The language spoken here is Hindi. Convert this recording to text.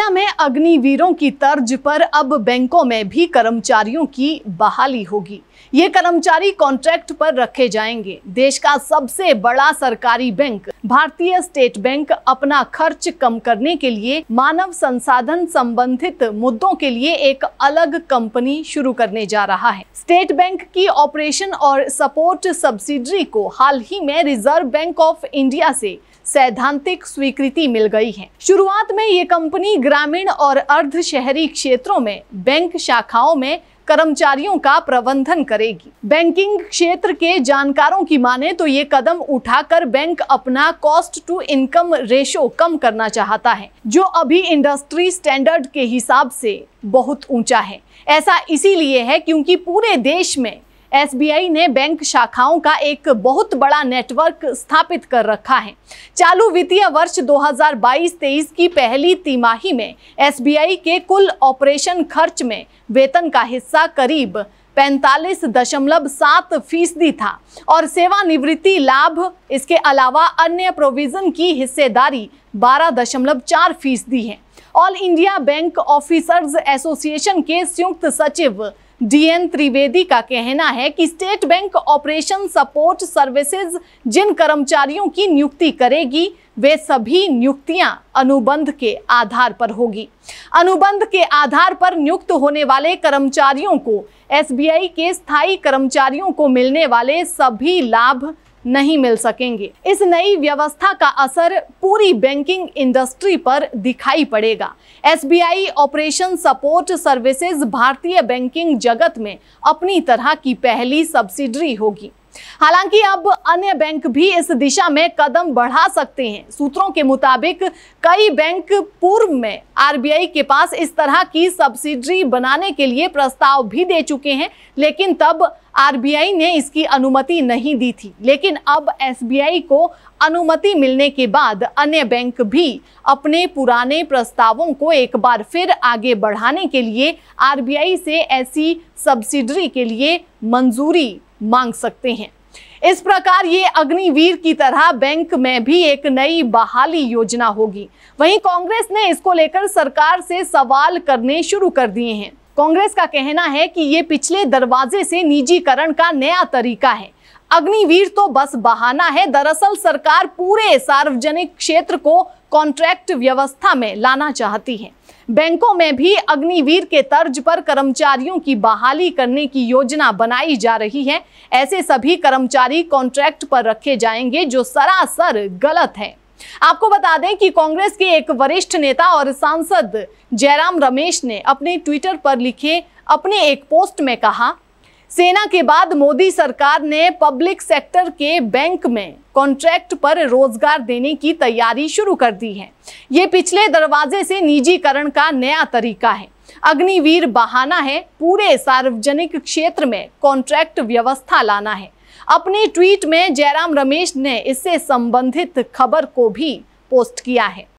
सेना में अग्निवीरों की तर्ज पर अब बैंकों में भी कर्मचारियों की बहाली होगी ये कर्मचारी कॉन्ट्रैक्ट पर रखे जाएंगे देश का सबसे बड़ा सरकारी बैंक भारतीय स्टेट बैंक अपना खर्च कम करने के लिए मानव संसाधन संबंधित मुद्दों के लिए एक अलग कंपनी शुरू करने जा रहा है स्टेट बैंक की ऑपरेशन और सपोर्ट सब्सिडरी को हाल ही में रिजर्व बैंक ऑफ इंडिया से सैद्धांतिक स्वीकृति मिल गई है शुरुआत में ये कंपनी ग्रामीण और अर्ध शहरी क्षेत्रों में बैंक शाखाओं में कर्मचारियों का प्रबंधन करेगी बैंकिंग क्षेत्र के जानकारों की माने तो ये कदम उठाकर बैंक अपना कॉस्ट टू इनकम रेशो कम करना चाहता है जो अभी इंडस्ट्री स्टैंडर्ड के हिसाब से बहुत ऊंचा है ऐसा इसीलिए है क्योंकि पूरे देश में एसबीआई ने बैंक शाखाओं का एक बहुत बड़ा नेटवर्क स्थापित कर रखा है चालू वित्तीय वर्ष 2022-23 की पहली तिमाही में एसबीआई के कुल ऑपरेशन खर्च में वेतन का हिस्सा करीब पैंतालीस दशमलव सात फीसदी था और सेवानिवृत्ति लाभ इसके अलावा अन्य प्रोविजन की हिस्सेदारी बारह दशमलव चार फीसदी है ऑल इंडिया बैंक ऑफिसर्स एसोसिएशन के संयुक्त सचिव डीएन त्रिवेदी का कहना है कि State Bank operation support services जिन कर्मचारियों की नियुक्ति करेगी वे सभी नियुक्तियां अनुबंध के आधार पर होगी अनुबंध के आधार पर नियुक्त होने वाले कर्मचारियों को एसबीआई के स्थायी कर्मचारियों को मिलने वाले सभी लाभ नहीं मिल सकेंगे इस नई व्यवस्था का असर पूरी बैंकिंग इंडस्ट्री पर दिखाई पड़ेगा एसबीआई ऑपरेशन सपोर्ट सर्विसेज भारतीय बैंकिंग जगत में अपनी तरह की पहली सब्सिडरी होगी हालांकि अब अन्य बैंक भी इस दिशा में कदम बढ़ा सकते हैं सूत्रों के मुताबिक कई बैंक पूर्व में आरबीआई के पास इस तरह की सब्सिडी बनाने के लिए प्रस्ताव भी दे चुके हैं लेकिन तब आरबीआई ने इसकी अनुमति नहीं दी थी लेकिन अब एसबीआई को अनुमति मिलने के बाद अन्य बैंक भी अपने पुराने प्रस्तावों को एक बार फिर आगे बढ़ाने के लिए आरबीआई से ऐसी सब्सिडरी के लिए मंजूरी मांग सकते हैं इस प्रकार ये अग्निवीर की तरह बैंक में भी एक नई बहाली योजना होगी वहीं कांग्रेस ने इसको लेकर सरकार से सवाल करने शुरू कर दिए हैं कांग्रेस का कहना है कि ये पिछले दरवाजे से निजीकरण का नया तरीका है अग्निवीर तो बस बहाना है दरअसल सरकार पूरे सार्वजनिक क्षेत्र को कॉन्ट्रैक्ट व्यवस्था में लाना चाहती है बैंकों में भी अग्निवीर के तर्ज पर कर्मचारियों की बहाली करने की योजना बनाई जा रही है ऐसे सभी कर्मचारी कॉन्ट्रैक्ट पर रखे जाएंगे जो सरासर गलत है आपको बता दें कि कांग्रेस के एक वरिष्ठ नेता और सांसद जयराम रमेश ने अपने ट्विटर पर लिखे अपने एक पोस्ट में कहा सेना के बाद मोदी सरकार ने पब्लिक सेक्टर के बैंक में कॉन्ट्रैक्ट पर रोजगार देने की तैयारी शुरू कर दी है ये पिछले दरवाजे से निजीकरण का नया तरीका है अग्निवीर बहाना है पूरे सार्वजनिक क्षेत्र में कॉन्ट्रैक्ट व्यवस्था लाना है अपने ट्वीट में जयराम रमेश ने इससे संबंधित खबर को भी पोस्ट किया है